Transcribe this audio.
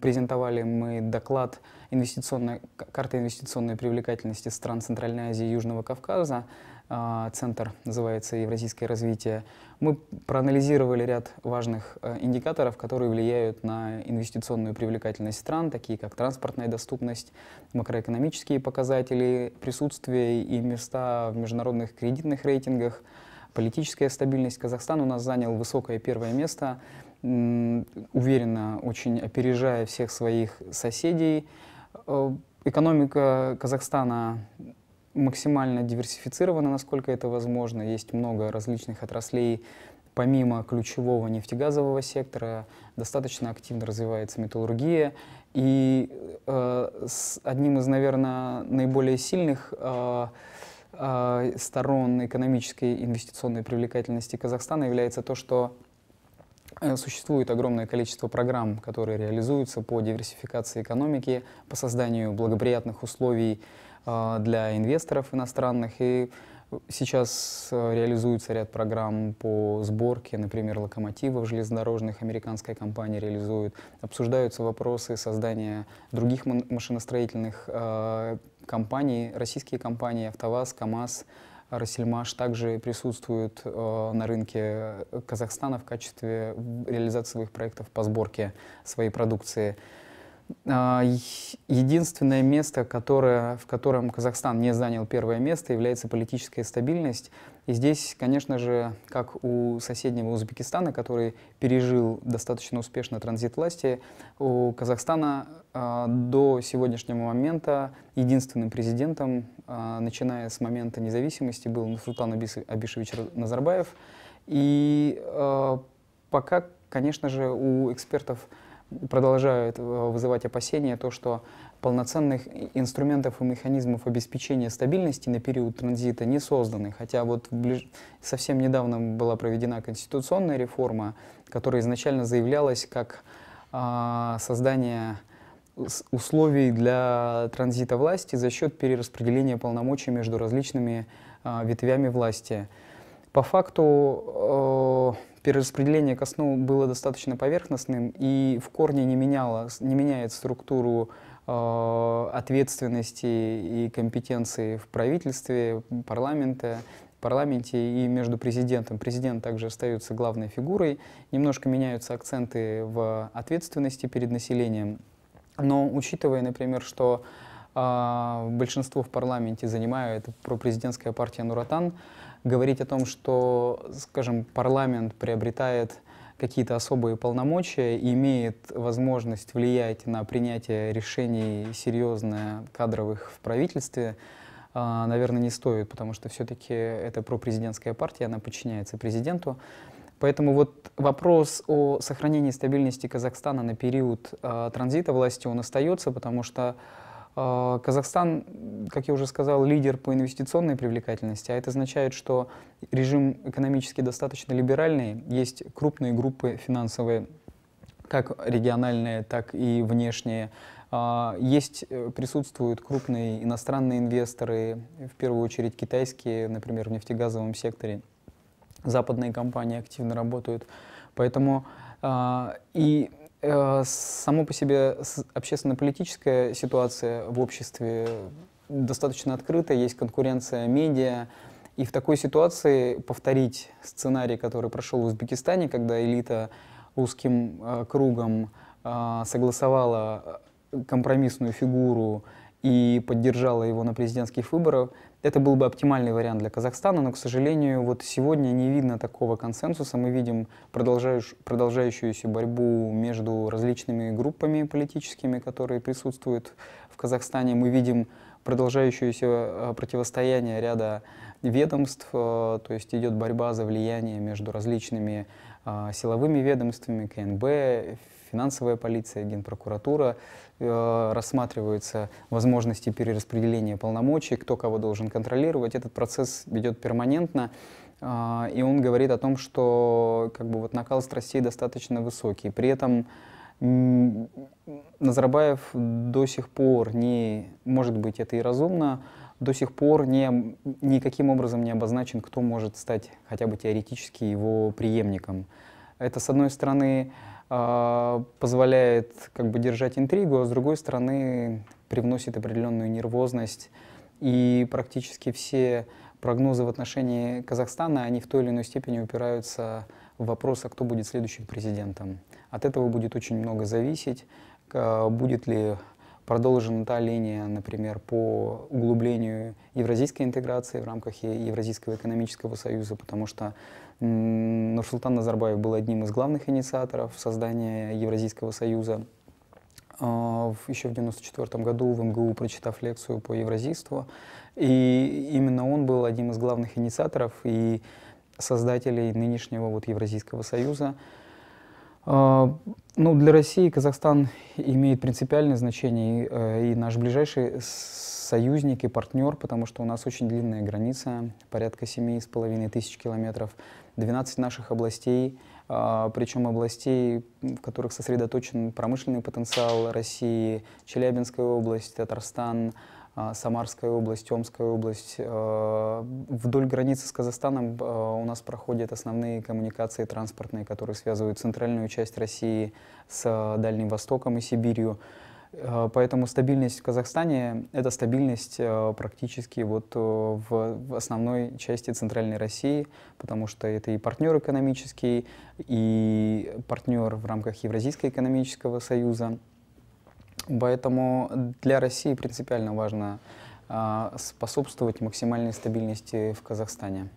Презентовали мы доклад инвестиционной, «Карта инвестиционной привлекательности стран Центральной Азии и Южного Кавказа». А, центр называется «Евразийское развитие». Мы проанализировали ряд важных э, индикаторов, которые влияют на инвестиционную привлекательность стран, такие как транспортная доступность, макроэкономические показатели, присутствие и места в международных кредитных рейтингах, политическая стабильность. Казахстан у нас занял высокое первое место уверенно, очень опережая всех своих соседей. Э, экономика Казахстана максимально диверсифицирована, насколько это возможно. Есть много различных отраслей. Помимо ключевого нефтегазового сектора, достаточно активно развивается металлургия. И э, с одним из, наверное, наиболее сильных э, э, сторон экономической инвестиционной привлекательности Казахстана является то, что Э, существует огромное количество программ, которые реализуются по диверсификации экономики, по созданию благоприятных условий э, для инвесторов иностранных. И сейчас э, реализуется ряд программ по сборке, например, локомотивов железнодорожных американская компания реализует. Обсуждаются вопросы создания других машиностроительных компаний, российские компании, АвтоВАЗ, КАМАЗ, Рассельмаш также присутствует э, на рынке Казахстана в качестве реализации своих проектов по сборке своей продукции. А, единственное место, которое, в котором Казахстан не занял первое место, является политическая стабильность. И здесь, конечно же, как у соседнего Узбекистана, который пережил достаточно успешно транзит власти, у Казахстана а, до сегодняшнего момента единственным президентом, а, начиная с момента независимости, был Нурсултан Абишевич Назарбаев. И пока, конечно же, у экспертов продолжают э, вызывать опасения то, что полноценных инструментов и механизмов обеспечения стабильности на период транзита не созданы. Хотя вот ближ... совсем недавно была проведена конституционная реформа, которая изначально заявлялась как э, создание условий для транзита власти за счет перераспределения полномочий между различными э, ветвями власти. По факту э, перераспределение к было достаточно поверхностным и в корне не, меняло, не меняет структуру э, ответственности и компетенции в правительстве, парламента, парламенте и между президентом. Президент также остается главной фигурой. Немножко меняются акценты в ответственности перед населением. Но учитывая, например, что э, большинство в парламенте занимает пропрезидентская партия «Нуратан», говорить о том, что, скажем, парламент приобретает какие-то особые полномочия и имеет возможность влиять на принятие решений серьезно кадровых в правительстве, а, наверное, не стоит, потому что все-таки это пропрезидентская партия, она подчиняется президенту. Поэтому вот вопрос о сохранении стабильности Казахстана на период э, транзита власти, он остается, потому что а, Казахстан, как я уже сказал, лидер по инвестиционной привлекательности, а это означает, что режим экономически достаточно либеральный, есть крупные группы финансовые, как региональные, так и внешние. А, есть, э, присутствуют крупные иностранные инвесторы, в первую очередь китайские, например, в нефтегазовом секторе. Западные компании активно работают. Поэтому а, и Э, само по себе общественно-политическая ситуация в обществе достаточно открытая, есть конкуренция медиа. И в такой ситуации повторить сценарий, который прошел в Узбекистане, когда элита узким э, кругом э, согласовала компромиссную фигуру и поддержала его на президентских выборах, это был бы оптимальный вариант для Казахстана, но, к сожалению, вот сегодня не видно такого консенсуса. Мы видим продолжающуюся борьбу между различными группами политическими, которые присутствуют в Казахстане. Мы видим продолжающееся э, противостояние ряда ведомств, э, то есть идет борьба за влияние между различными э, силовыми ведомствами, КНБ, финансовая полиция, генпрокуратура, рассматриваются возможности перераспределения полномочий, кто кого должен контролировать. Этот процесс ведет перманентно. И он говорит о том, что как бы, вот накал страстей достаточно высокий. При этом Назарбаев до сих пор не, может быть, это и разумно, до сих пор не, никаким образом не обозначен, кто может стать хотя бы теоретически его преемником. Это, с одной стороны, а, позволяет как бы держать интригу, а с другой стороны привносит определенную нервозность. И практически все прогнозы в отношении Казахстана, они в той или иной степени упираются в вопрос, а кто будет следующим президентом. От этого будет очень много зависеть, будет ли продолжена та линия, например, по углублению евразийской интеграции в рамках Евразийского экономического союза, потому что Нурсултан Назарбаев был одним из главных инициаторов создания Евразийского союза. А, еще в 1994 году в МГУ, прочитав лекцию по евразийству, и именно он был одним из главных инициаторов и создателей нынешнего вот Евразийского союза. А, ну, для России Казахстан имеет принципиальное значение и, э, наш ближайший союзник и партнер, потому что у нас очень длинная граница, порядка 7,5 тысяч километров, 12 наших областей, а, причем областей, в которых сосредоточен промышленный потенциал России, Челябинская область, Татарстан, а, Самарская область, Омская область. Э, вдоль границы с Казахстаном э, у нас проходят основные коммуникации транспортные, которые связывают центральную часть России с э, Дальним Востоком и Сибирью. Поэтому стабильность в Казахстане — это стабильность практически вот в основной части Центральной России, потому что это и партнер экономический, и партнер в рамках Евразийского экономического союза — Поэтому для России принципиально важно а, способствовать максимальной стабильности в Казахстане.